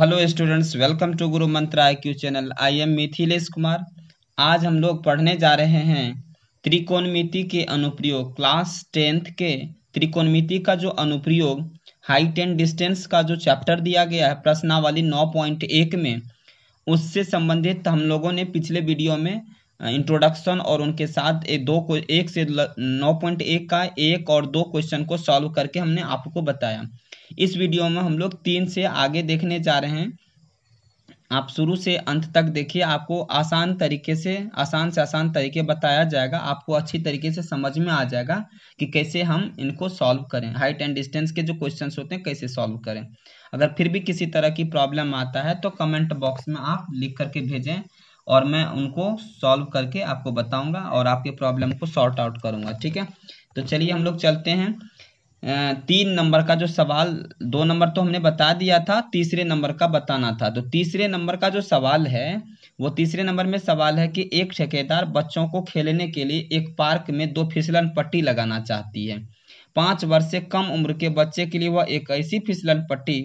Hello students welcome to Guru Mantra I channel I am Mithilesh Kumar आज हम लोग पढ़ने जा रहे हैं त्रिकोणमिति के अनुप्रयोग क्लास टेंथ के त्रिकोणमिति का जो अनुप्रयोग हाइट एंड डिस्टेंस का जो चैप्टर दिया गया है प्रश्नावली नौ पॉइंट एक में उससे संबंधित हम लोगों ने पिछले वीडियो में इंट्रोडक्शन और उनके साथ एक दो एक से नौ पॉइंट एक का एक और दो क्वेश्चन को सॉल्व करके हमने आपको बताया इस वीडियो में हम लोग तीन से आगे देखने जा रहे हैं आप शुरू से अंत तक देखिए आपको आसान तरीके से आसान से आसान तरीके बताया जाएगा आपको अच्छी तरीके से समझ में आ जाएगा कि कैसे हम इनको सॉल्व करें हाइट एंड डिस्टेंस के जो क्वेश्चंस होते हैं कैसे सॉल्व करें अगर फिर भी किसी तरह की प्रॉब्लम आता है तो कमेंट बॉक्स में आप लिख करके भेजें और मैं उनको सॉल्व करके आपको बताऊंगा और आपके प्रॉब्लम को सॉर्ट आउट करूंगा ठीक है तो चलिए हम लोग चलते हैं तीन नंबर का जो सवाल दो नंबर तो हमने बता दिया था तीसरे नंबर का बताना था तो तीसरे नंबर का जो सवाल है वो तीसरे नंबर में सवाल है कि एक ठेकेदार बच्चों को खेलने के लिए एक पार्क में दो फिसलन पट्टी लगाना चाहती है पाँच वर्ष से कम उम्र के बच्चे के लिए वह एक ऐसी फिसलन पट्टी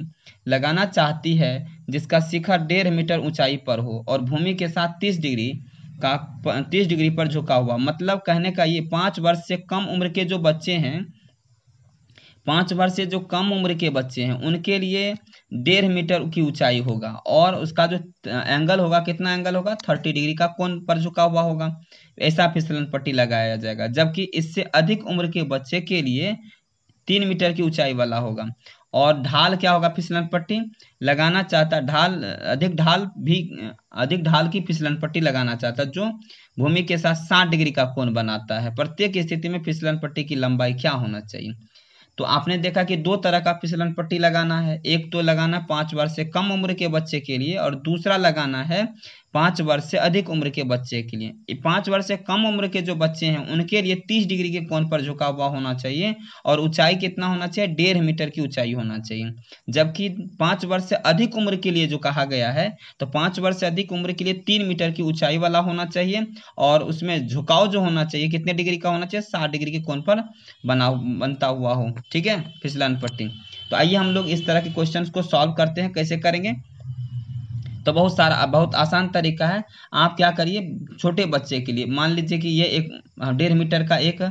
लगाना चाहती है जिसका शिखर डेढ़ मीटर ऊंचाई पर हो और भूमि के साथ तीस डिग्री का तीस डिग्री पर झुका हुआ मतलब कहने का ये पाँच वर्ष से कम उम्र के जो बच्चे हैं पाँच वर्ष से जो कम उम्र के बच्चे हैं उनके लिए डेढ़ मीटर की ऊंचाई होगा और उसका जो एंगल होगा कितना एंगल होगा थर्टी डिग्री का कोण पर झुका हुआ होगा ऐसा फिसलन पट्टी लगाया जाएगा जबकि इससे अधिक उम्र के बच्चे के लिए तीन मीटर की ऊंचाई वाला होगा और ढाल क्या होगा फिसलन पट्टी लगाना चाहता ढाल अधिक ढाल भी अधिक ढाल की फिसलन पट्टी लगाना चाहता जो भूमि के साथ साठ डिग्री का कोण बनाता है प्रत्येक स्थिति में फिसलन पट्टी की लंबाई क्या होना चाहिए तो आपने देखा कि दो तरह का फिसलन पट्टी लगाना है एक तो लगाना पांच वर्ष से कम उम्र के बच्चे के लिए और दूसरा लगाना है पाँच वर्ष से अधिक उम्र के बच्चे के लिए पाँच वर्ष से कम उम्र के जो बच्चे हैं उनके लिए तीस डिग्री के कोण पर झुका हुआ होना चाहिए और ऊंचाई कितना होना चाहिए डेढ़ मीटर की ऊंचाई होना चाहिए जबकि पाँच वर्ष से अधिक उम्र के लिए जो कहा गया है तो पाँच वर्ष से अधिक उम्र के लिए तीन मीटर की ऊंचाई वाला होना चाहिए और उसमें झुकाव जो होना चाहिए कितने डिग्री का होना चाहिए साठ डिग्री के कोण पर बना बनता हुआ हो ठीक है फिसलन पट्टी तो आइए हम लोग इस तरह के क्वेश्चन को सॉल्व करते हैं कैसे करेंगे तो बहुत सारा बहुत आसान तरीका है आप क्या करिए छोटे बच्चे के लिए मान लीजिए कि ये एक डेढ़ मीटर का एक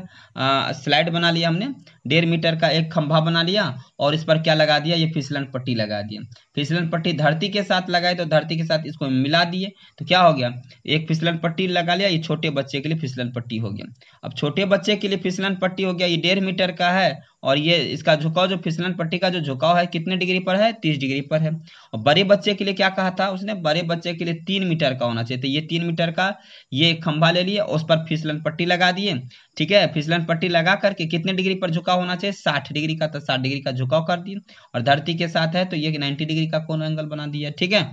स्लाइड बना लिया हमने डेढ़ मीटर का एक खंभा बना लिया और इस पर क्या लगा दिया ये फिसलन पट्टी लगा दिया फिसलन पट्टी धरती के साथ लगाए तो धरती के साथ इसको मिला दिए तो क्या हो गया एक फिसलन पट्टी लगा लिया ये छोटे बच्चे के लिए फिसलन पट्टी हो गया अब छोटे बच्चे के लिए फिसलन पट्टी हो गया ये डेढ़ मीटर का है और ये इसका झुकाव जो फिसलन पट्टी का जो झुकाव है कितने डिग्री पर है तीस डिग्री पर है और बड़े बच्चे के लिए क्या कहा था उसने बड़े बच्चे के लिए तीन मीटर का होना चाहिए तो ये तीन मीटर का ये खंभा ले लिया उस पर फिसलन पट्टी लगा दिए ठीक है फिसलन पट्टी लगा करके कितने डिग्री पर झुकाव होना चाहिए साठ डिग्री का तो साठ डिग्री का झुकाव कर दिए और धरती के साथ है तो ये नाइन्टी डिग्री का कौन एंगल बना दिया ठीक है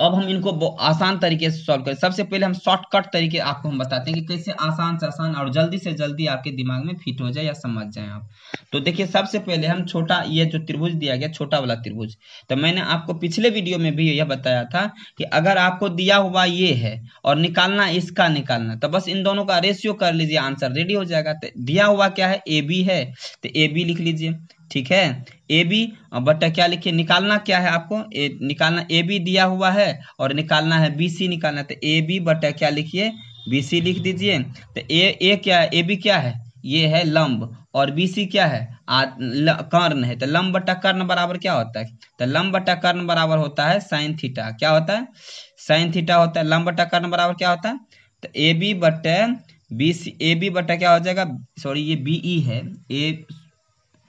अब हम इनको आसान तरीके से सॉल्व करें सबसे पहले हम शॉर्टकट तरीके आपको हम बताते हैं कि कैसे आसान से आसान और जल्दी से जल्दी आपके दिमाग में फिट हो जाए या समझ जाए आप तो देखिए सबसे पहले हम छोटा ये जो त्रिभुज दिया गया छोटा वाला त्रिभुज तो मैंने आपको पिछले वीडियो में भी यह बताया था कि अगर आपको दिया हुआ ये है और निकालना इसका निकालना तो बस इन दोनों का रेशियो कर लीजिए आंसर रेडी हो जाएगा तो दिया हुआ क्या है ए बी है तो ए बी लिख लीजिए ठीक है ए बी बट क्या लिखिए निकालना क्या है आपको ए निकालना ए बी दिया हुआ है और निकालना है बी सी निकालना है तो ए बी बट क्या लिखिए बी सी लिख दीजिए तो ए ए क्या है ए बी क्या है ये है लंब और बी सी क्या है आ, ल, कर्ण है तो लंब बटा कर्ण बराबर क्या होता है तो लंब बटा कर्ण बराबर होता है साइन थीटा क्या होता है साइन थीटा होता है लंब बटा कर्ण बराबर क्या होता है तो ए बी बट बी सी ए बी बटा क्या हो जाएगा सॉरी ये बी ई e है ए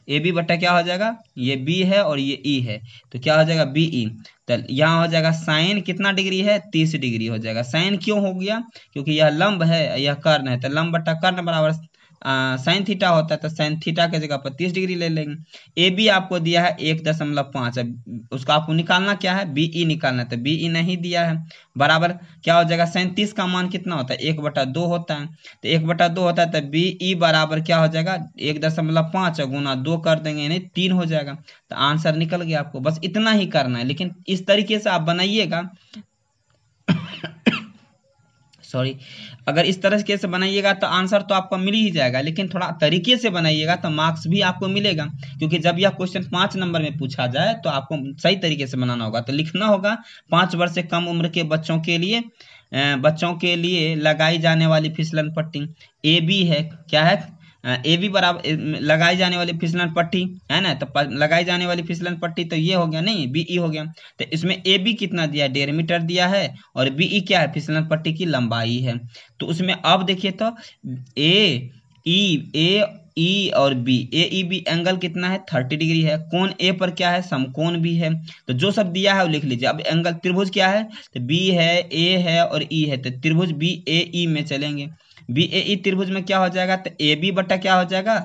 ए बी बट्टा क्या हो जाएगा ये बी है और ये ई e है तो क्या हो जाएगा बी ई तो यहाँ हो जाएगा साइन कितना डिग्री है तीस डिग्री हो जाएगा साइन क्यों हो गया क्योंकि यह लंब है यह कर्ण है तो लंब बट्टा कर्ण बराबर साइन थीटा होता है तो साइन थीटा के जगह पर तीस डिग्री ले लेंगे ए बी आपको दिया है एक दशमलव पांच उसका आपको निकालना क्या है बी ई e निकालना तो बी ई e नहीं दिया है बराबर क्या हो जाएगा साइन तीस का मान कितना होता है एक बटा दो होता है तो एक बटा दो होता है तो बी ई e बराबर क्या हो जाएगा एक दशमलव पांच गुना दो कर देंगे यानी तीन हो जाएगा तो आंसर निकल गया आपको बस इतना ही करना है लेकिन इस तरीके से आप बनाइएगा सॉरी अगर इस तरह से बनाइएगा तो आंसर तो आपको मिल ही जाएगा लेकिन थोड़ा तरीके से बनाइएगा तो मार्क्स भी आपको मिलेगा क्योंकि जब यह क्वेश्चन पांच नंबर में पूछा जाए तो आपको सही तरीके से बनाना होगा तो लिखना होगा पांच वर्ष से कम उम्र के बच्चों के लिए बच्चों के लिए लगाई जाने वाली फिसलन पट्टी ए बी है क्या है ए बी बराबर लगाई जाने वाली फिसलन पट्टी है ना तो लगाई जाने वाली फिसलन पट्टी तो ये हो गया नहीं बी ई हो गया तो इसमें ए बी कितना दिया डेढ़ मीटर दिया है और बी ई क्या है फिसलन पट्टी की लंबाई है तो उसमें अब देखिए तो ए ई ए ई और B A E B angle कितना है थर्टी डिग्री है कौन ए पर क्या है समकोण भी है तो जो सब दिया है वो लिख लीजिए अब एंगल त्रिभुज क्या है तो बी है ए है और ई e है तो त्रिभुज बी ए ई e में चलेंगे बी ए e त्रिभुज में क्या हो जाएगा तो ए बी बटा क्या हो जाएगा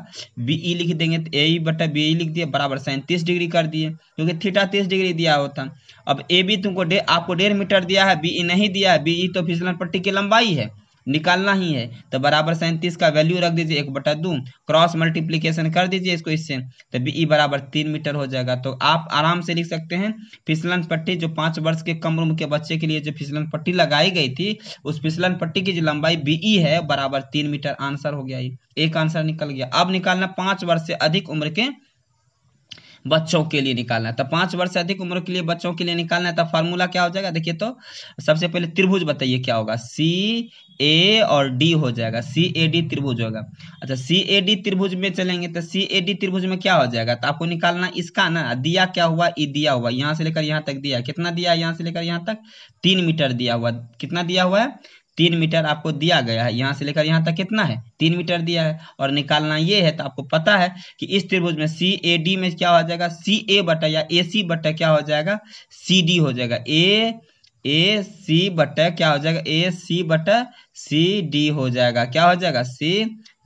बी ई e लिख देंगे तो ए ई e बटा बी ई लिख दिए बराबर साइन तीस डिग्री कर दिए क्योंकि थीटा तीस डिग्री दिया होता अब ए बी तुमको डे आपको डेढ़ मीटर दिया है बी ई नहीं दिया है बी ई तो फिसलन पट्टी की लंबाई है निकालना ही है तो बराबर सैंतीस का वैल्यू रख दीजिए एक बटा दू क्रॉस मल्टीप्लीकेशन कर दीजिए इसको इससे तो बी e बराबर तीन मीटर हो जाएगा तो आप आराम से लिख सकते हैं फिसलन पट्टी जो पांच वर्ष के कम उम्र के बच्चे के लिए जो फिसलन पट्टी लगाई गई थी उस फिसलन पट्टी की जो लंबाई बीई e है बराबर तीन मीटर आंसर हो गया एक आंसर निकल गया अब निकालना पांच वर्ष से अधिक उम्र के बच्चों के लिए निकालना है तो पांच वर्ष से अधिक उम्र के लिए बच्चों के लिए निकालना है तो फॉर्मूला क्या हो जाएगा देखिए तो सबसे पहले त्रिभुज बताइए क्या होगा सी ए और डी हो जाएगा सी ए डी त्रिभुज होगा अच्छा सी ए डी त्रिभुज में चलेंगे तो सी ए डी त्रिभुज में क्या हो जाएगा तो आपको निकालना इसका ना दिया क्या हुआ ई e, दिया हुआ यहाँ से लेकर यहाँ तक दिया कितना दिया यहाँ से लेकर यहाँ तक तीन मीटर दिया हुआ कितना दिया हुआ है तीन मीटर आपको दिया गया है यहाँ से लेकर यहाँ तक कितना है तीन मीटर दिया है और निकालना ये है तो आपको पता है कि इस त्रिभुज में सी ए डी में क्या हो जाएगा सी ए बटा या ए सी बटा क्या हो जाएगा सी डी हो जाएगा ए ए सी बटा क्या हो जाएगा ए सी बटा सी डी हो जाएगा क्या हो जाएगा सी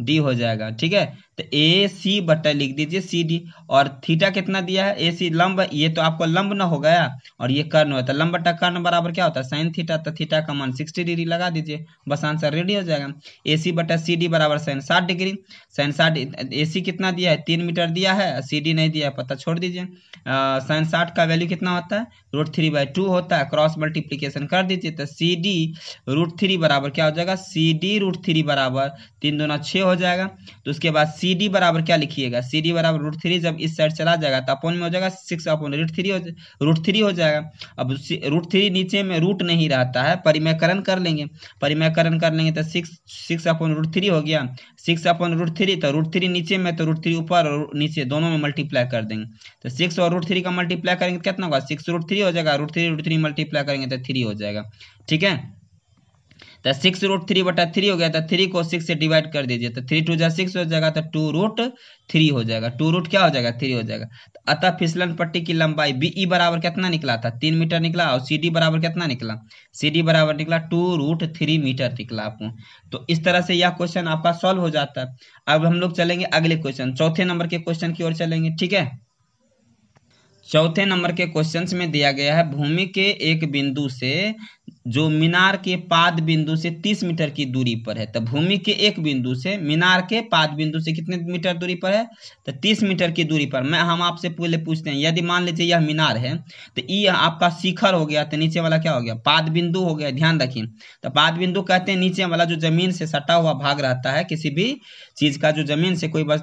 डी हो जाएगा ठीक है तो ए सी बटा लिख दीजिए सी डी और थीटा कितना दिया है ए सी लंब ये तो आपको लंब ना हो गया और ये कर्ण होता तो है लंब बटा कर्ण बराबर क्या होता है साइन थीटा तो थीटा का मान 60 डिग्री लगा दीजिए बस आंसर रेडी हो जाएगा ए सी बटा सी डी बराबर साइन साठ डिग्री साइन साठ ए सी कितना दिया है तीन मीटर दिया है सी डी नहीं दिया है पता छोड़ दीजिए साइन साठ का वैल्यू कितना होता है रूट थ्री बाई टू होता है क्रॉस मल्टीप्लीकेशन कर दीजिए तो सी डी रूट थ्री बराबर क्या हो जाएगा सी डी रूट थ्री बराबर तीन दोनों छः हो जाएगा तो उसके बाद सी सी डी बराबर क्या लिखिएगा सी डी बराबर रूट थ्री जब इस साइड चला जाएगा तो अपोन में हो जाएगा सिक्स अपोन रूट थ्री हो रूट थ्री हो जाएगा अब रूट थ्री नीचे में रूट नहीं रहता है परिमयकरण कर लेंगे परिमयकरण कर लेंगे तो six six upon root three हो गया सिक्स अपोन रूट थ्री तो रूट थ्री नीचे में तो रूट थ्री ऊपर और नीचे दोनों में मल्टीप्लाई कर देंगे तो सिक्स और रूट थ्री का मल्टीप्लाई करेंगे तो कितना होगा सिक्स रूट थ्री हो जाएगा root three root three multiply करेंगे तो थ्री हो जाएगा ठीक है तो सिक्स रूट थ्री बटा थ्री हो गया तो थ्री को सिक्स से डिवाइड कर दीजिए तो थ्री टू जा सिक्स हो जाएगा तो टू रूट थ्री हो जाएगा टू रूट क्या हो जाएगा थ्री हो जाएगा तो अतः फिसलन पट्टी की लंबाई बी ई e बराबर कितना निकला था तीन मीटर निकला और सी डी बराबर कितना निकला सी डी बराबर निकला टू रूट थ्री मीटर निकला आपको तो इस तरह से यह क्वेश्चन आपका सॉल्व हो जाता है अब हम लोग चलेंगे अगले क्वेश्चन चौथे नंबर के क्वेश्चन की ओर चलेंगे ठीक है चौथे नंबर के क्वेश्चंस में दिया गया है भूमि के एक बिंदु से जो मीनार के पाद बिंदु से 30 मीटर की दूरी पर है तो भूमि के एक बिंदु से मीनार के पाद बिंदु से कितने मीटर दूरी पर है तो 30 मीटर की दूरी पर मैं हम आपसे पहले पूछते हैं यदि मान लीजिए यह मीनार है तो ये आपका शिखर हो गया तो नीचे वाला क्या हो गया पाद बिंदु हो गया ध्यान रखिए तो पाद बिंदु कहते हैं नीचे वाला जो जमीन से सटा हुआ भाग रहता है किसी भी चीज का जो जमीन से कोई बस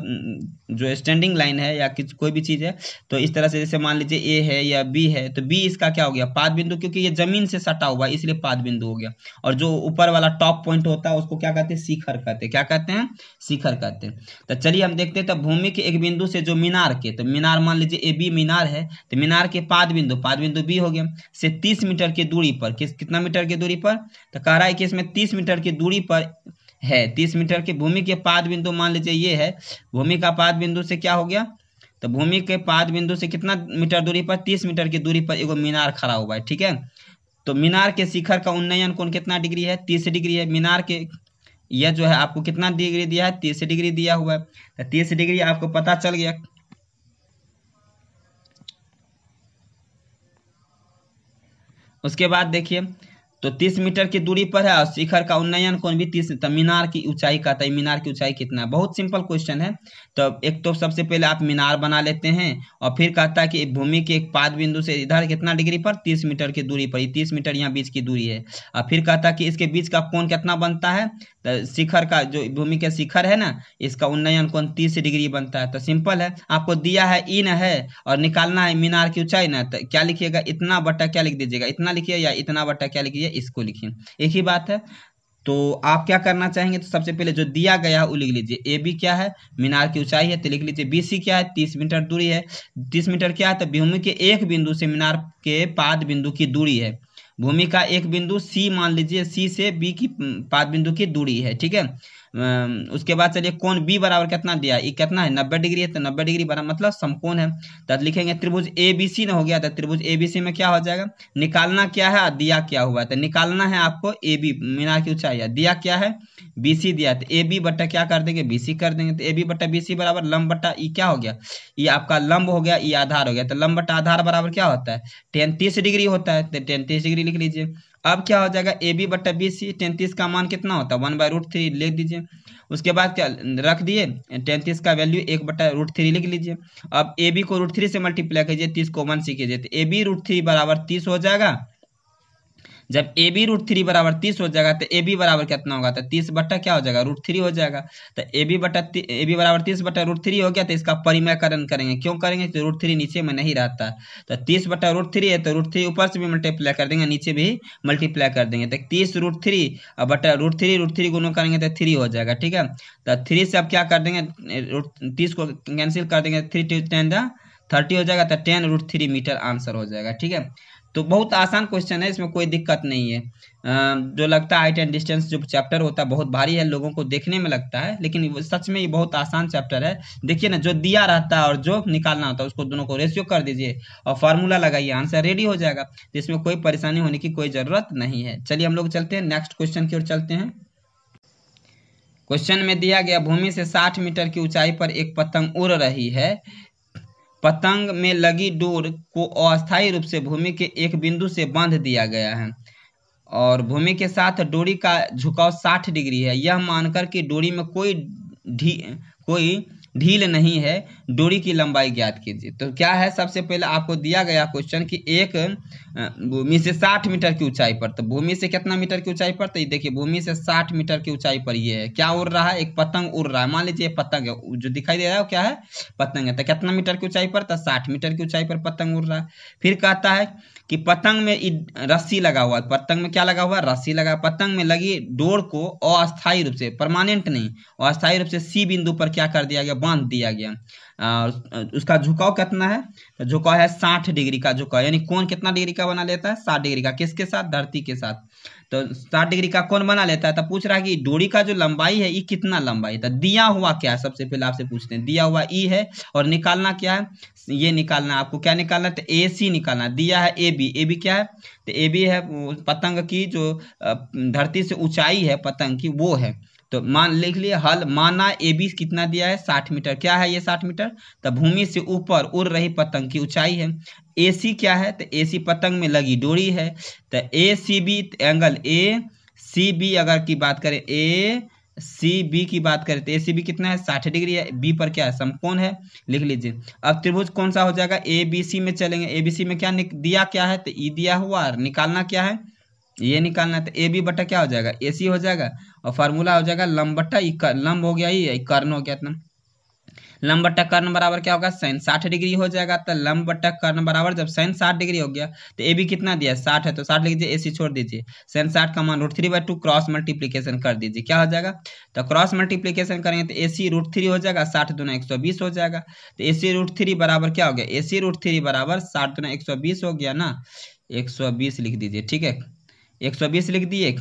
जो स्टैंडिंग लाइन है या कोई भी चीज है तो इस तरह से जैसे मान लीजिए ए है या बी है तो बी इसका क्या हो गया पाद बिंदु क्योंकि ये जमीन से सटा हुआ इसलिए इसलिए पाद बिंदु हो गया और जो ऊपर वाला टॉप पॉइंट होता है उसको क्या कहते हैं शिखर कहते हैं क्या कहते हैं शिखर कहते हैं तो चलिए हम देखते हैं तो भूमि के एक बिंदु से जो मीनार के तो मीनार मान लीजिए ए बी मीनार है तो मीनार के पाद बिंदु पाद बिंदु बी हो गया से तीस मीटर की दूरी पर किस कितना मीटर की दूरी पर तो कह रहा है कि इसमें तीस मीटर की दूरी पर है तीस मीटर के भूमि के पाद बिंदु मान लीजिए ये है भूमि का पाद बिंदु से क्या हो गया तो भूमि के पाद बिंदु से कितना मीटर दूरी पर तीस मीटर की दूरी पर एगो मीनार खड़ा हुआ है ठीक है तो मीनार के शिखर का उन्नयन कौन कितना डिग्री है तीस डिग्री है मीनार के यह जो है आपको कितना डिग्री दिया है तीस डिग्री दिया हुआ है तो तीस डिग्री आपको पता चल गया उसके बाद देखिए तो 30 मीटर की दूरी पर है और शिखर का उन्नयन कौन भी तीस तो मीनार की ऊंचाई का है तो मीनार की ऊंचाई कितना है बहुत सिंपल क्वेश्चन है तो एक तो सबसे पहले आप मीनार बना लेते हैं और फिर कहता है कि भूमि के एक पाद बिंदु से इधर कितना डिग्री पर 30 मीटर की दूरी पर तीस मीटर यहाँ बीच की दूरी है और फिर कहता है कि इसके बीच का कौन कितना बनता है तो शिखर का जो भूमि के शिखर है ना इसका उन्नयन कौन तीस डिग्री बनता है तो सिंपल है आपको दिया है इन है और निकालना है मीनार की ऊंचाई ना तो क्या लिखिएगा इतना बट्टा क्या लिख दीजिएगा इतना लिखिए या इतना बट्टा क्या लिखिए है इसको लिखिए एक ही बात है तो आप क्या करना चाहेंगे तो सबसे पहले जो दिया गया है वो लिख लीजिए ए बी क्या है मीनार की ऊंचाई है तो लिख लीजिए बी सी क्या है तीस मीटर दूरी है तीस मीटर क्या है तो भूमि के एक बिंदु से मीनार के पाद बिंदु की दूरी है भूमि का एक बिंदु सी मान लीजिए सी से बी की पाद बिंदु की दूरी है ठीक है उसके बाद चलिए कोण बी बराबर कितना दिया ये कितना है नब्बे डिग्री है तो नब्बे डिग्री बराबर मतलब समकोण है तो लिखेंगे त्रिभुज ए बी सी ने हो गया तो त्रिभुज ए बी सी में क्या हो जाएगा निकालना क्या है दिया क्या हुआ है तो निकालना है आपको ए बी मीनार की ऊंचाई है दिया क्या है बी सी दिया तो ए बी बट्टा क्या कर देंगे बी सी कर देंगे तो ए बी बट्टा बी सी बराबर लंब बट्टा ई e क्या हो गया ये आपका लंब हो गया ये e आधार हो गया तो लंब बट्टा आधार बराबर क्या होता है टेन तीस डिग्री होता है तो टेन तीस डिग्री लिख लीजिए अब क्या हो जाएगा ए बी बट्टा बी सी तैंतीस का मान कितना होता है वन बाय रूट थ्री लिख दीजिए उसके बाद क्या रख दिए तैंतीस का वैल्यू एक बट्टा रूट थ्री लिख लीजिए अब ए बी को रूट थ्री से मल्टीप्लाई कीजिए तीस को वन सी कीजिए तो ए बी रूट थ्री बराबर तीस हो जाएगा जब ए बी रूट थ्री बराबर तीस हो जाएगा तो ए बी बराबर कितना होगा तो तीस बट्टा क्या हो जाएगा रूट थ्री हो जाएगा तो ए बी बट्टा ए बी बराबर तीस बट्टा रूट थ्री हो गया तो इसका परिमयकरण करेंगे क्यों करेंगे तो रूट थ्री नीचे में नहीं रहता तो तीस बट्टा रूट थ्री है तो रूट थ्री ऊपर से भी मल्टीप्लाई कर देंगे नीचे भी मल्टीप्लाई कर देंगे तो तीस रूट थ्री और बट्टा रूट थ्री रूट थ्री गुनों करेंगे तो थ्री हो जाएगा ठीक है तो थ्री से अब क्या कर देंगे तीस को कैंसिल कर देंगे three two ten the thirty हो जाएगा तो ten root three metre answer हो जाएगा ठीक है तो बहुत आसान क्वेश्चन है इसमें कोई दिक्कत नहीं है जो लगता है हाइट एंड डिस्टेंस जो चैप्टर होता है बहुत भारी है लोगों को देखने में लगता है लेकिन सच में ये बहुत आसान चैप्टर है देखिए ना जो दिया रहता है और जो निकालना होता है उसको दोनों को रेशियो कर दीजिए और फार्मूला लगाइए आंसर रेडी हो जाएगा इसमें कोई परेशानी होने की कोई ज़रूरत नहीं है चलिए हम लोग चलते हैं नेक्स्ट क्वेश्चन की ओर चलते हैं क्वेश्चन में दिया गया भूमि से 60 मीटर की ऊंचाई पर एक पतंग उड़ रही है पतंग में लगी डोर को अस्थायी रूप से भूमि के एक बिंदु से बांध दिया गया है और भूमि के साथ डोरी का झुकाव 60 डिग्री है यह मानकर कि डोरी में कोई ढी कोई ढील नहीं है डोरी की लंबाई ज्ञात कीजिए तो क्या है सबसे पहले आपको दिया गया क्वेश्चन कि एक भूमि से 60 मीटर की ऊंचाई पर तो भूमि से कितना मीटर की ऊंचाई पर तो देखिए भूमि से 60 मीटर की ऊंचाई पर ये है क्या उड़ रहा है एक पतंग उड़ रहा है मान लीजिए पतंग है जो दिखाई दे रहा है वो क्या है पतंग है तो कितना मीटर की ऊंचाई पर तो साठ मीटर की ऊंचाई पर पतंग उड़ रहा है फिर कहता है कि पतंग में रस्सी लगा हुआ है पतंग में क्या लगा हुआ है रस्सी लगा पतंग में लगी डोर को अस्थायी रूप से परमानेंट नहीं अस्थायी रूप से सी बिंदु पर क्या कर दिया गया बांध दिया गया उसका झुकाव कितना है झुकाव है साठ डिग्री का झुकाव यानी कौन कितना डिग्री का बना लेता है साठ डिग्री का किसके साथ धरती के साथ तो साठ डिग्री का कौन बना लेता है तो पूछ रहा है कि डोरी का जो लंबाई है ये कितना लंबाई तो दिया हुआ क्या है सबसे पहले आपसे पूछते हैं दिया हुआ ई है और निकालना क्या है ये निकालना आपको क्या निकालना है तो ए सी निकालना दिया है ए बी ए बी क्या है तो ए बी है पतंग की जो धरती से ऊंचाई है पतंग की वो है तो मान लिख लिए हल माना ए बी कितना दिया है साठ मीटर क्या है ये साठ मीटर तो भूमि से ऊपर उड़ रही पतंग की ऊंचाई है ए सी क्या है तो ए सी पतंग में लगी डोरी है तो A C B angle A C B अगर की बात करें ए सी बी की बात करें तो ए सी बी कितना है साठ डिग्री है बी पर क्या है समकोण है लिख लीजिए अब त्रिभुज कौन सा हो जाएगा ए बी सी में चलेंगे ए बी सी में क्या दिया क्या है तो ई दिया हुआ और निकालना क्या है ये निकालना है तो ए बी बटा क्या हो जाएगा ए सी हो जाएगा और फार्मूला हो जाएगा लम बट्टा लम्ब हो गया ही कर्ण हो गया इतना लम्ब बट्टा कर्ण बराबर क्या होगा साइन साठ डिग्री हो जाएगा तो लम्ब बट्टा कर्ण बराबर जब साइन साठ डिग्री हो गया तो ए बी कितना दिया साठ है तो साठ लिख दीजिए ए सी छोड़ दीजिए साइन साठ का मान root three by two cross multiplication कर दीजिए क्या हो जाएगा तो क्रॉस मल्टीप्लीकेशन करेंगे तो ए सी रूट थ्री हो जाएगा साठ दुना एक सौ बीस हो जाएगा तो ए सी रूट थ्री बराबर क्या हो गया ए सी रूट थ्री बराबर साठ दुना एक सौ बीस हो गया ना एक सौ बीस लिख दीजिए ठीक है एक सौ बीस लिख दिए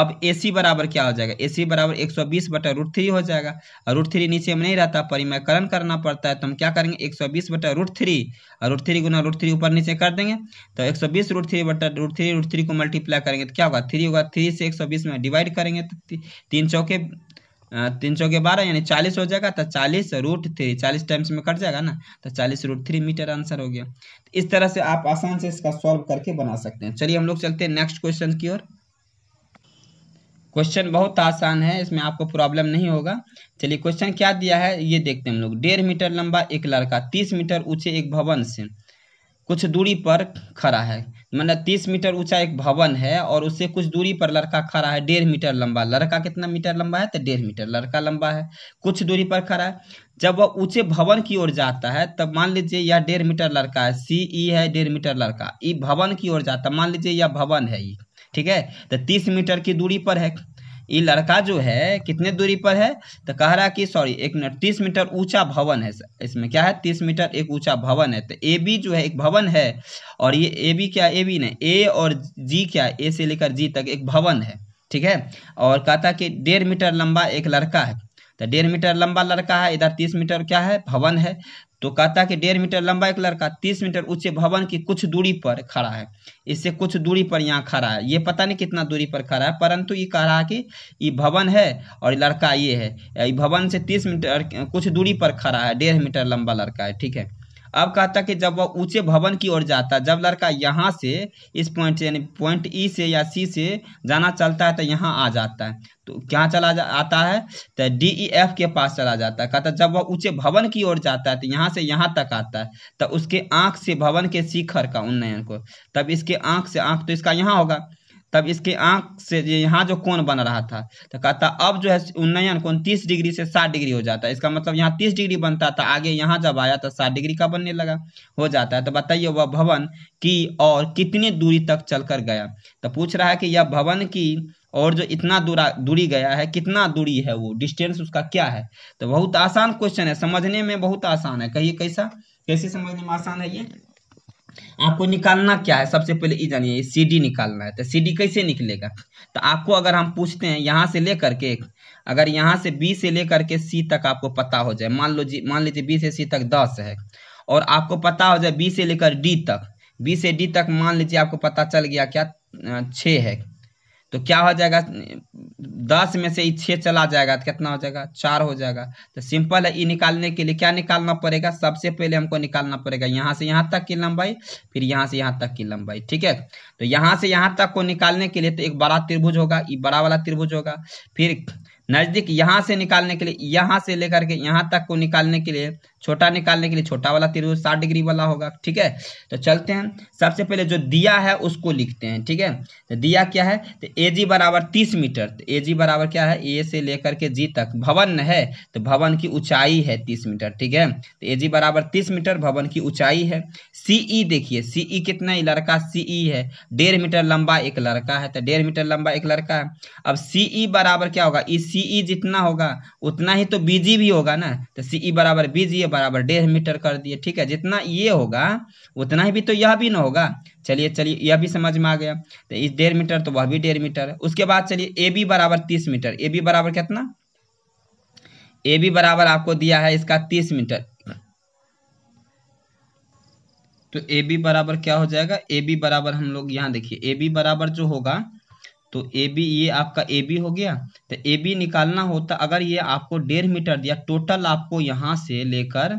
अब ए सी बराबर क्या हो जाएगा ए सी बराबर एक सौ बीस बटा रूट थ्री हो जाएगा और रूट थ्री नीचे में नहीं रहता परिमयकरण करना पड़ता है तो हम क्या करेंगे एक सौ बीस बटा रूट थ्री और रूट थ्री गुना रूट थ्री ऊपर नीचे कर देंगे तो एक सौ बीस रूट थ्री बटा रूट थ्री रूट थ्री को मल्टीप्लाई करेंगे तो क्या होगा थ्री होगा थ्री से एक सौ बीस में डिवाइड करेंगे तो तीन चौके तीन सौ के बारह यानी चालीस हो जाएगा तो चालीस रूट थ्री चालीस टाइम्स में कट जाएगा ना तो चालीस रूट थ्री मीटर आंसर हो गया इस तरह से आप आसान से इसका सॉल्व करके बना सकते हैं चलिए हम लोग चलते हैं नेक्स्ट क्वेश्चन की ओर क्वेश्चन बहुत आसान है इसमें आपको प्रॉब्लम नहीं होगा चलिए क्वेश्चन क्या दिया है ये देखते हैं हम लोग डेढ़ मीटर लंबा एक लड़का तीस मीटर ऊंचे एक भवन से कुछ दूरी पर खड़ा है मतलब तीस मीटर ऊंचा एक भवन है और उससे कुछ दूरी पर लड़का खड़ा है डेढ़ मीटर लंबा लड़का कितना मीटर लंबा है तो डेढ़ मीटर लड़का लंबा है कुछ दूरी पर खड़ा है जब वह ऊंचे भवन की ओर जाता है तब मान लीजिए यह डेढ़ मीटर लड़का है सी ई है डेढ़ मीटर लड़का ई भवन की ओर जाता मान लीजिए यह भवन है ई ठीक है तो तीस मीटर की दूरी पर है ये लड़का जो है कितने दूरी पर है तो कह रहा कि सॉरी एक मिनट तीस मीटर ऊंचा भवन है इसमें क्या है तीस मीटर एक ऊंचा भवन है तो ए बी जो है एक भवन है और ये ए बी क्या ए बी नहीं ए और जी क्या ए से लेकर जी तक एक भवन है ठीक है और कहता कि डेढ़ मीटर लंबा एक लड़का है तो डेढ़ मीटर लंबा लड़का है इधर तीस मीटर क्या है भवन है तो कहता कि डेढ़ मीटर लंबा एक लड़का तीस मीटर ऊंचे भवन की कुछ दूरी पर खड़ा है इससे कुछ दूरी पर यहाँ खड़ा है ये पता नहीं कितना दूरी पर खड़ा है परंतु ये कह रहा है कि ये भवन है और लड़का ये है ये भवन से तीस मीटर कुछ दूरी पर खड़ा है डेढ़ मीटर लंबा लड़का है ठीक है अब कहता कि जब वह ऊंचे भवन की ओर जाता जब लड़का यहाँ से इस पॉइंट यानी पॉइंट ई e से या सी से जाना चलता है तो यहाँ आ जाता है तो क्या चला जा आता है तो डी ई एफ के पास चला जाता है कहता जब वह ऊंचे भवन की ओर जाता है तो यहाँ से यहाँ तक आता है तो उसके आँख से भवन के शिखर का उन्नयन को तब इसके आँख से आँख तो इसका यहाँ होगा तब इसके आंख से यहाँ जो कोण बन रहा था तो कहता अब जो है उन्नयन कोण तीस डिग्री से साठ डिग्री हो जाता है इसका मतलब यहाँ तीस डिग्री बनता था आगे यहाँ जब आया तो साठ डिग्री का बनने लगा हो जाता है तो बताइए वह भवन की और कितनी दूरी तक चलकर गया तो पूछ रहा है कि यह भवन की और जो इतना दूरा दूरी गया है कितना दूरी है वो डिस्टेंस उसका क्या है तो बहुत आसान क्वेश्चन है समझने में बहुत आसान है कहिए कैसा कैसे समझने में आसान है ये आपको निकालना क्या है सबसे पहले ये जानिए सी डी निकालना है तो सी डी कैसे निकलेगा तो आपको अगर हम पूछते हैं यहाँ से लेकर के अगर यहाँ से बी से लेकर के सी तक आपको पता हो जाए मान लो जी मान लीजिए बी से सी तक दस है और आपको पता हो जाए बी से लेकर डी तक बी से डी तक मान लीजिए आपको पता चल गया क्या छः है तो क्या हो जाएगा दस में से छः चला जाएगा तो कितना हो जाएगा चार हो जाएगा तो सिंपल है ई निकालने के लिए क्या निकालना पड़ेगा सबसे पहले हमको निकालना पड़ेगा यहाँ से यहाँ तक की लंबाई फिर यहाँ से यहाँ तक की लंबाई ठीक है तो यहाँ से यहाँ तक को निकालने के लिए तो एक बड़ा त्रिभुज होगा ये बड़ा वाला त्रिभुज होगा फिर नज़दीक यहाँ से निकालने के लिए यहाँ से लेकर के यहाँ तक को निकालने के लिए छोटा निकालने के लिए छोटा वाला त्रिभुज साठ डिग्री वाला होगा ठीक है तो चलते हैं सबसे पहले जो दिया है उसको लिखते हैं ठीक है तो दिया क्या है तो ए जी बराबर तीस मीटर तो ए जी बराबर क्या है ए से लेकर के जी तक भवन है तो भवन की ऊंचाई है तीस मीटर ठीक है तो ए जी बराबर तीस मीटर भवन की ऊंचाई है सीई देखिए सीई कितना है लड़का सीई है डेढ़ मीटर लंबा एक लड़का है तो डेढ़ मीटर लंबा एक लड़का है अब सीई बराबर क्या होगा ई सीई जितना होगा उतना ही तो बीजी भी होगा ना तो सीई बराबर बीजी बराबर डेढ़ मीटर कर दिए ठीक है जितना ये होगा उतना ही भी तो यह भी ना होगा चलिए चलिए यह भी समझ में आ गया तो इस डेढ़ मीटर तो वह भी डेढ़ मीटर है उसके बाद चलिए ए बी बराबर तीस मीटर ए बी बराबर कितना ए बी बराबर आपको दिया है इसका तीस मीटर तो ए बी बराबर क्या हो जाएगा ए बी बराबर हम लोग यहाँ देखिए ए बी बराबर जो होगा तो ए बी ये आपका ए बी हो गया तो ए बी निकालना होता अगर ये आपको डेढ़ मीटर दिया टोटल आपको यहाँ से लेकर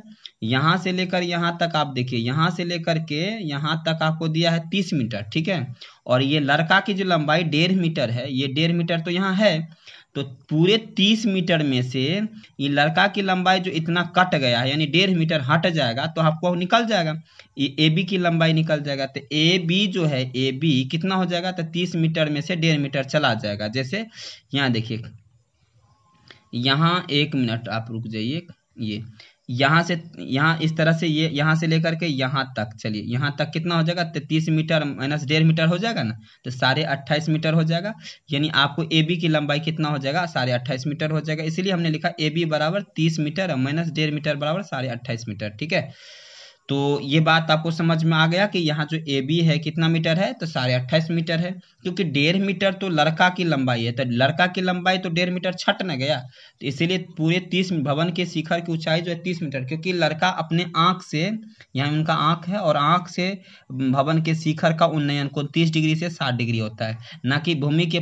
यहाँ से लेकर यहाँ तक आप देखिए यहाँ से लेकर के यहाँ तक आपको दिया है तीस मीटर ठीक है और ये लड़का की जो लंबाई डेढ़ मीटर है ये डेढ़ मीटर तो यहाँ है तो पूरे तीस मीटर में से ये लड़का की लंबाई जो इतना कट गया है यानी डेढ़ मीटर हट जाएगा तो आपको निकल जाएगा ये ए बी की लंबाई निकल जाएगा तो ए बी जो है ए बी कितना हो जाएगा तो तीस मीटर में से डेढ़ मीटर चला जाएगा जैसे यहाँ देखिए यहाँ एक मिनट आप रुक जाइए ये यहाँ से यहाँ इस तरह से ये यहाँ से लेकर के यहाँ तक चलिए यहाँ तक कितना हो जाएगा तो तीस मीटर माइनस डेढ़ मीटर हो जाएगा ना तो साढ़े अट्ठाईस मीटर हो जाएगा यानी आपको ए बी की लंबाई कितना हो जाएगा साढ़े अट्ठाईस मीटर हो जाएगा इसीलिए हमने लिखा ए बी बराबर तीस मीटर माइनस डेढ़ मीटर बराबर साढ़े अट्ठाईस मीटर ठीक है तो ये बात आपको समझ में आ गया कि यहाँ जो ए बी है कितना मीटर है तो साढ़े अट्ठाईस मीटर है क्योंकि डेढ़ मीटर तो लड़का की लंबाई है तो लड़का की लंबाई तो डेढ़ मीटर छट न गया तो इसीलिए पूरे तीस भवन के शिखर की ऊंचाई जो है तीस मीटर क्योंकि लड़का अपने आँख से यहाँ उनका आँख है और आँख से भवन के शिखर का उन्नयन को तीस डिग्री से साठ डिग्री होता है ना कि भूमि के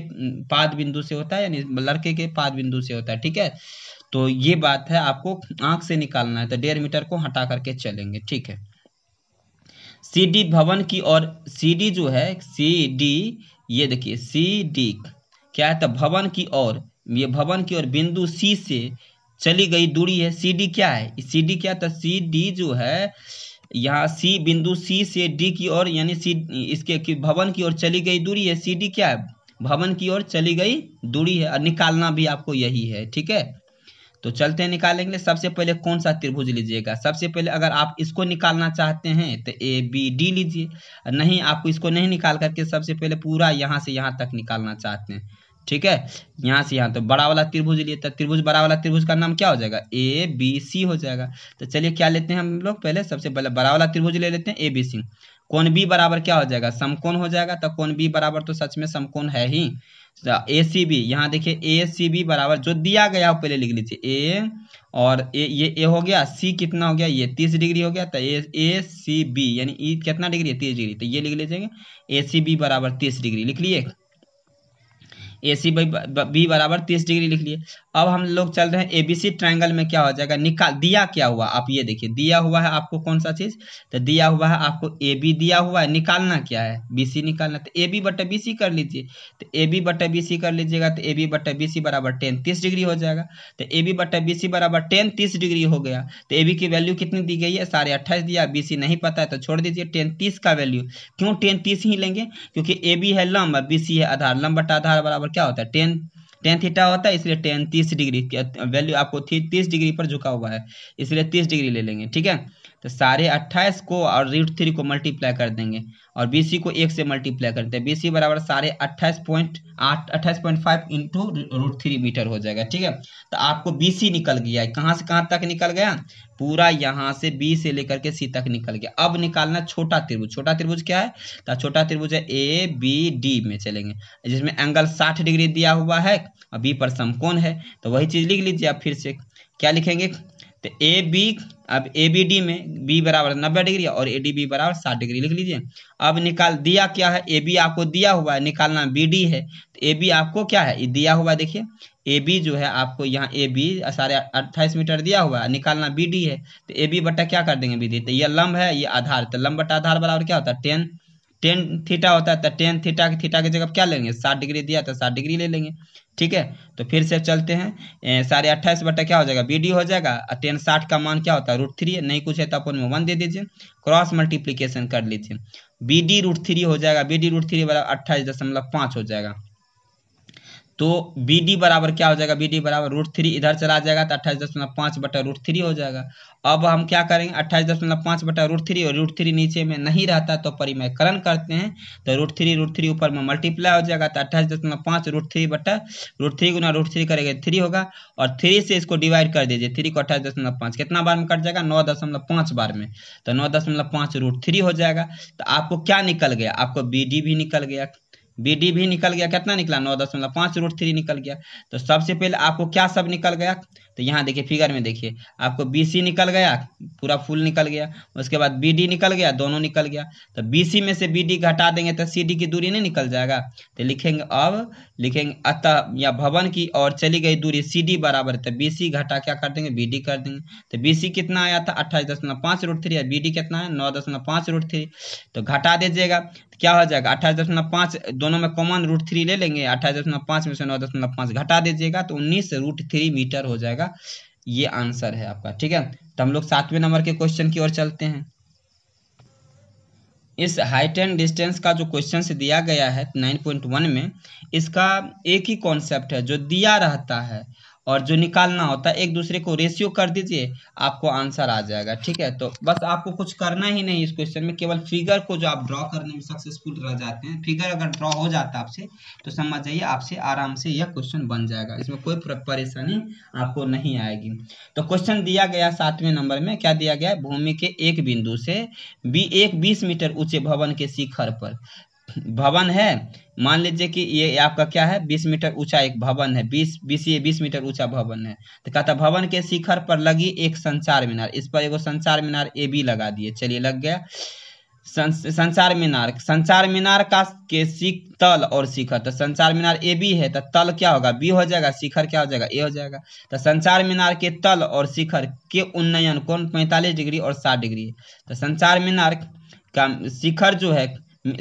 पाद बिंदु से होता है यानी लड़के के पाद बिंदु से होता है ठीक है तो ये बात है आपको आंख से निकालना है तो डेढ़ मीटर को हटा करके चलेंगे ठीक है सीडी भवन की और सीडी जो है सीडी ये देखिए सीडी क्या है तो भवन की ओर ये भवन की ओर बिंदु सी से चली गई दूरी है सीडी क्या है सीडी क्या तो सीडी जो है यहाँ सी बिंदु सी से डी की ओर यानी सी इसके की भवन की ओर चली गई दूरी है सीडी क्या है भवन की ओर चली गई दूरी है और निकालना भी आपको यही है ठीक है तो चलते निकालेंगे सबसे पहले कौन सा त्रिभुज लीजिएगा सबसे पहले अगर आप इसको निकालना चाहते हैं तो ए बी डी लीजिए नहीं आपको इसको नहीं निकाल करके सबसे पहले पूरा यहाँ से यहाँ तक निकालना चाहते हैं ठीक है यहाँ से यहाँ तो बड़ा वाला त्रिभुज लिए तो त्रिभुज बड़ा वाला त्रिभुज का नाम क्या हो जाएगा ए बी सी हो जाएगा तो चलिए क्या लेते हैं हम लोग पहले सबसे पहले बड़ा वाला त्रिभुज ले लेते हैं ए बी सी कौन बी बराबर क्या हो जाएगा समकोण हो जाएगा तो कौन बी बराबर तो सच में समकोण है ही ए सी बी यहाँ देखिए ए सी बी बराबर जो दिया गया वो पहले लिख लीजिए ए और ए ये ए हो गया सी कितना हो गया ये तीस डिग्री हो गया तो ए ए सी बी यानी ई e कितना डिग्री है तीस डिग्री तो ये लिख लीजिएगा ए सी बी बराबर तीस डिग्री लिख लिए ए सी बी बी बराबर तीस डिग्री लिख लिए अब हम लोग चल रहे हैं ए बी सी ट्राइंगल में क्या हो जाएगा निकाल दिया क्या हुआ आप ये देखिए दिया हुआ है आपको कौन सा चीज तो दिया हुआ है आपको ए बी दिया हुआ है निकालना क्या है बी सी निकालना तो ए बी बटे बी सी कर लीजिए तो ए बी बटे बी सी कर लीजिएगा तो ए बी बटे बी सी बराबर टेन तीस डिग्री हो जाएगा तो ए बी बटे बी सी बराबर टेन तीस डिग्री हो गया तो ए बी की वैल्यू कितनी दी गई है साढ़े अट्ठाईस दिया बी सी नहीं पता है तो छोड़ दीजिए टेन तीस का वैल्यू क्यों टेन तीस ही लेंगे क्योंकि ए बी है लंब बी सी है आधार लंब बटा आधार बराबर क्या होता है टेन टेन थीटा होता है इसलिए टेन तीस डिग्री वैल्यू आपको तीस डिग्री पर झुका हुआ है इसलिए तीस डिग्री ले लेंगे ठीक है तो सारे अट्ठाईस को और रूट थ्री को मल्टीप्लाई कर देंगे और बी सी को एक से मल्टीप्लाई करते हैं बी सी बराबर सारे अट्ठाईस पॉइंट आठ अट्ठाईस point five into root three metre हो जाएगा ठीक है तो आपको बी सी निकल गया है कहाँ से कहाँ तक निकल गया पूरा यहाँ से बी से लेकर के सी तक निकल गया अब निकालना छोटा त्रिभुज छोटा त्रिभुज क्या है तो छोटा त्रिभुज है ए बी डी में चलेंगे जिसमें एंगल साठ डिग्री दिया हुआ है और बी पर समकोण है तो वही चीज़ लिख लीजिए आप फिर से क्या लिखेंगे तो ए बी अब ए बी डी में बी बराबर नब्बे डिग्री और ए डी बी बराबर साठ डिग्री लिख लीजिए अब निकाल दिया क्या है ए बी आपको दिया हुआ है निकालना बी डी है तो ए बी आपको क्या है दिया हुआ देखिए ए बी जो है आपको यहाँ ए बी साढ़े अट्ठाईस मीटर दिया हुआ है निकालना बी डी है तो ए बी बटा क्या कर देंगे बी डी तो ये लंब है ये आधार तो लंब बटा आधार बराबर क्या होता है टेन टेन थीटा होता है तो टेन थीटा के थीटा की जगह क्या लेंगे साठ डिग्री दिया तो साठ डिग्री ले लेंगे ठीक है तो फिर से चलते हैं साढ़े अट्ठाईस बटा क्या हो जाएगा बी डी हो जाएगा और टेन साठ का मान क्या होता है रूट थ्री नहीं कुछ है तो अपन में वन दे दीजिए क्रॉस मल्टीप्लीकेशन कर लीजिए बी डी रूट थ्री हो जाएगा बी डी रूट थ्री बराबर अट्ठाईस दशमलव पाँच हो जाएगा तो बी डी बराबर क्या हो जाएगा बी डी बराबर रूट थ्री इधर चला जाएगा तो अट्ठाईस दशमलव पाँच बटा रूट थ्री हो जाएगा अब हम क्या करेंगे अट्ठाईस दशमलव पाँच बटा रूट थ्री और रूट थ्री नीचे में नहीं रहता तो परिमयकरण करते हैं तो रूट थ्री रूट थ्री ऊपर में मल्टीप्लाई हो जाएगा तो अट्ठाईस दशमलव पाँच रूट थ्री बटा रूट थ्री गुना रूट थ्री करेगा थ्री होगा और थ्री से इसको डिवाइड कर दीजिए थ्री को अट्ठाईस दशमलव पाँच कितना बार में कट जाएगा नौ दशमलव पाँच बार में तो नौ दशमलव पाँच रूट थ्री हो जाएगा तो आपको क्या निकल गया आपको बी डी भी निकल गया बी डी भी निकल गया कितना निकला नौ दशमलव पांच रूट थ्री निकल गया तो सबसे पहले आपको क्या सब निकल गया तो यहाँ देखिए फिगर में देखिए आपको बी निकल गया पूरा फुल निकल गया उसके बाद बी निकल गया दोनों निकल गया तो बी में से बी घटा देंगे तो सी की दूरी नहीं निकल जाएगा तो लिखेंगे अब लिखेंगे अतः या भवन की और चली गई दूरी सी डी बराबर तो बी सी घटा क्या कर देंगे बी डी कर देंगे तो बी सी कितना आया था अट्ठाईस दशमलव पाँच रूट थ्री बी डी कितना है नौ दशमलव पाँच रूट थ्री तो घटा दीजिएगा तो क्या हो जाएगा अट्ठाईस दशमलव पाँच दोनों में कॉमन रूट थ्री ले लेंगे अट्ठाईस दशमलव पाँच में से नौ दशमलव पाँच घटा दीजिएगा तो उन्नीस रूट थ्री मीटर हो जाएगा जाएगा ये आंसर है आपका ठीक है तो हम लोग सातवें नंबर के क्वेश्चन की ओर चलते हैं इस हाइट एंड डिस्टेंस का जो क्वेश्चन से दिया गया है 9.1 में इसका एक ही कॉन्सेप्ट है जो दिया रहता है और जो निकालना होता है एक दूसरे को रेशियो कर दीजिए आपको आंसर आ जाएगा ठीक है तो बस आपको कुछ करना ही नहीं इस क्वेश्चन में केवल फिगर को जो आप ड्रॉ करने में सक्सेसफुल रह जाते हैं फिगर अगर ड्रॉ हो जाता है आपसे तो समझ जाइए आपसे आराम से यह क्वेश्चन बन जाएगा इसमें कोई परेशानी आपको नहीं आएगी तो क्वेश्चन दिया गया सातवें नंबर में क्या दिया गया भूमि के एक बिंदु से बी एक बीस मीटर ऊंचे भवन के शिखर पर भवन है मान लीजिए कि ये आपका क्या है बीस मीटर ऊंचा एक भवन है बीस बीस ये बीस मीटर ऊंचा भवन है तो कहता भवन के शिखर पर लगी एक संचार मीनार इस पर एगो संचार मीनार ए बी लगा दिए चलिए लग गया संचार मीनार संचार मीनार का के सिख तल और शिखर तो संचार मीनार ए बी है तो तल क्या होगा बी हो जाएगा शिखर क्या हो जाएगा ए हो जाएगा तो संचार मीनार के तल और शिखर के उन्नयन कौन पैंतालीस डिग्री और साठ डिग्री तो संचार मीनार का शिखर जो है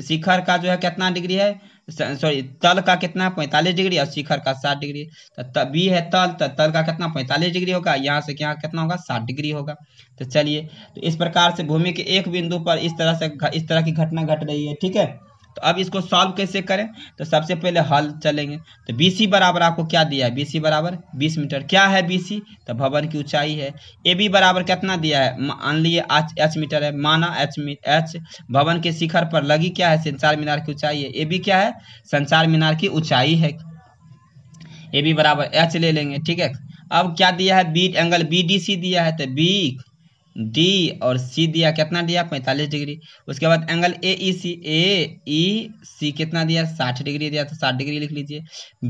शिखर का जो है कितना डिग्री है सॉरी तल का कितना पैंतालीस डिग्री और शिखर का साठ डिग्री तो बी है तल तो तल का कितना पैंतालीस डिग्री होगा यहाँ से यहाँ कितना होगा साठ डिग्री होगा तो चलिए तो इस प्रकार से भूमि के एक बिंदु पर इस तरह से इस तरह की घटना घट रही है ठीक है तो अब इसको सॉल्व कैसे करें तो सबसे पहले हल चलेंगे तो बी सी बराबर आपको क्या दिया है बी सी बराबर बीस मीटर क्या है बी सी तो भवन की ऊंचाई है ए बी बराबर कितना दिया है मान लिए एच मीटर है माना एच एच भवन के शिखर पर लगी क्या है संचार मीनार की ऊंचाई है ए बी क्या है संचार मीनार की ऊंचाई है ए बी बराबर एच ले लेंगे ठीक है अब क्या दिया है B angle B D C दिया है तो बी डी और सी दिया कितना दिया पैंतालीस डिग्री उसके बाद एंगल ए ई सी ए ई सी कितना दिया साठ डिग्री दिया तो साठ डिग्री लिख लीजिए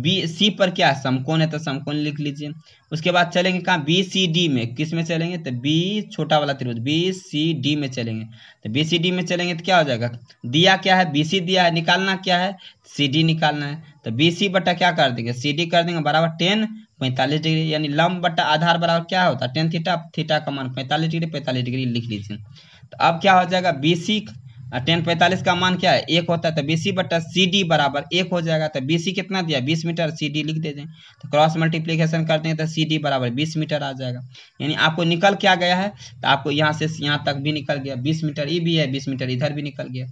बी सी पर क्या समकोण है तो समकोण लिख लीजिए उसके बाद चलेंगे कहाँ बी सी डी में किस में चलेंगे तो बी छोटा वाला त्रिभुज बी सी डी में चलेंगे तो बी सी डी में चलेंगे तो क्या हो जाएगा दिया क्या है बी सी दिया है निकालना क्या है सी डी निकालना है तो बी सी बटा क्या कर देंगे सी डी कर देंगे बराबर टेन पैंतालीस डिग्री यानी लंब बट्टा आधार बराबर क्या होता है टेन थीटा थीटा का मान पैंतालीस डिग्री पैंतालीस डिग्री लिख लीजिए तो अब क्या हो जाएगा बी सी टेन पैंतालीस का मान क्या है एक होता है तो बी सी बटा सी डी बराबर एक हो जाएगा तो बी सी कितना दिया बीस मीटर सी डी लिख दे दें तो क्रॉस मल्टीप्लीकेशन कर हैं तो सी डी बराबर बीस मीटर आ जाएगा यानी आपको निकल क्या गया है तो आपको यहाँ से यहाँ तक भी निकल गया बीस मीटर ये भी है बीस मीटर इधर भी निकल गया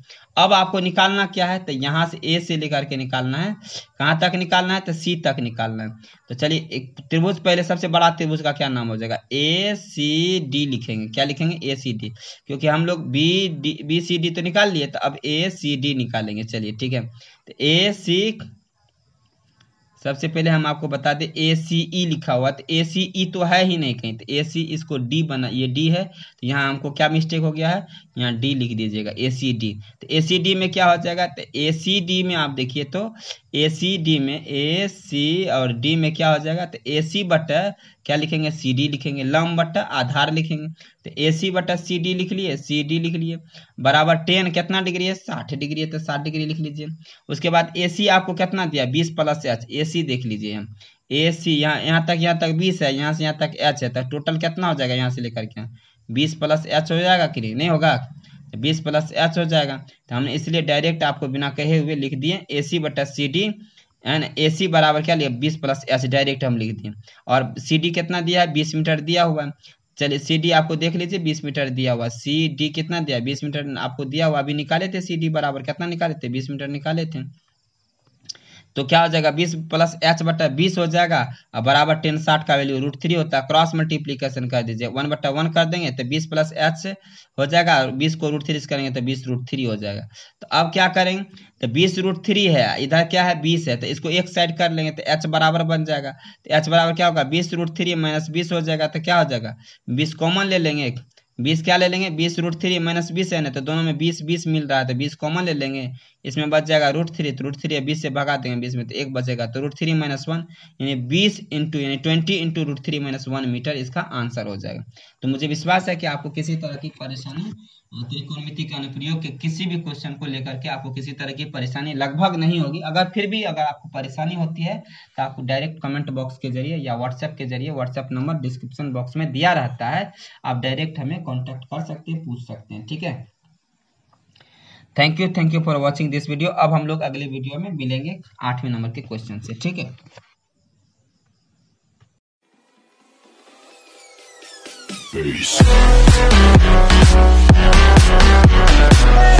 अब आपको निकालना क्या है तो यहाँ से ए से लेकर के निकालना है कहाँ तक निकालना है तो सी तक निकालना है तो चलिए त्रिभुज पहले सबसे बड़ा त्रिभुज का क्या नाम हो जाएगा ए सी डी लिखेंगे क्या लिखेंगे ए सी डी क्योंकि हम लोग B D B C D तो निकाल लिए तो अब ए सी डी निकालेंगे चलिए ठीक है तो ए सी सबसे पहले हम आपको बता दें ए सी ई लिखा हुआ तो ए सी ई तो है ही नहीं कहीं तो ए सी इसको डी बना ये डी है तो यहाँ हमको क्या मिस्टेक हो गया है यहाँ डी लिख दीजिएगा ए सी डी तो ए सी डी में क्या हो जाएगा तो ए सी डी में आप देखिए तो ए सी डी में ए सी और डी में क्या हो जाएगा तो ए सी बटा क्या लिखेंगे सी डी लिखेंगे लम बटा आधार लिखेंगे तो ए सी बटा सी डी लिख लिए सी डी लिख लिए बराबर टेन कितना डिग्री है साठ डिग्री है तो साठ डिग्री लिख लीजिए उसके बाद ए सी आपको कितना दिया बीस प्लस एच ए सी देख लीजिए ए सी यहाँ यहाँ तक यहाँ तक बीस है यहाँ से यहाँ तक एच है तो टोटल कितना हो जाएगा यहाँ से लेकर के बीस प्लस एच हो जाएगा कि नहीं होगा तो बीस प्लस एच हो जाएगा तो हमने इसलिए डायरेक्ट आपको बिना कहे हुए लिख दिए ए सी बटा सी डी एंड ए सी बराबर क्या लिया बीस प्लस एच डायरेक्ट हम लिख दिए और सी डी कितना दिया है बीस मीटर दिया हुआ चलिए सी डी आपको देख लीजिए बीस मीटर दिया हुआ सी डी कितना दिया बीस मीटर आपको दिया हुआ अभी निकाले थे सी डी बराबर कितना निकाले थे बीस मीटर निकाले थे तो क्या हो जाएगा बीस प्लस एच बटा बीस हो जाएगा और बराबर टेन साठ का वैल्यू रूट थ्री होता है क्रॉस मल्टीप्लीकेशन कर दीजिए वन बटा वन कर देंगे तो बीस प्लस एच हो जाएगा और बीस को रूट थ्री करेंगे तो बीस रूट थ्री हो जाएगा तो अब क्या करेंगे तो बीस रूट थ्री है इधर क्या है बीस है तो इसको एक साइड कर लेंगे तो एच बराबर बन जाएगा तो एच बराबर क्या होगा बीस रूट थ्री माइनस बीस हो जाएगा तो क्या हो जाएगा बीस कॉमन ले लेंगे बीस क्या ले लेंगे बीस रूट थ्री माइनस बीस है ना तो दोनों में बीस बीस मिल रहा है तो बीस कॉमन ले लेंगे इसमें बच जाएगा रूट थ्री तो रूट थ्री बीस से भगा देंगे बीस में तो एक बचेगा तो रूट थ्री माइनस वन यानी बीस इंटू यानी twenty into root three minus one metre इसका आंसर हो जाएगा तो मुझे विश्वास है कि आपको किसी तरह की परेशानी त्रिकोणमिति तो के अनुप्रयोग के किसी भी क्वेश्चन को लेकर के आपको किसी तरह की परेशानी लगभग नहीं होगी अगर फिर भी अगर आपको परेशानी होती है तो आपको डायरेक्ट कमेंट बॉक्स के जरिए या व्हाट्सएप के जरिए व्हाट्सएप नंबर डिस्क्रिप्शन बॉक्स में दिया रहता है आप डायरेक्ट हमें कॉन्टेक्ट कर सकते हैं पूछ सकते हैं ठीक है thank you thank you for watching this video अब हम लोग अगले वीडियो में मिलेंगे आठवें नंबर के क्वेश्चन से ठीक है Peace. Yeah.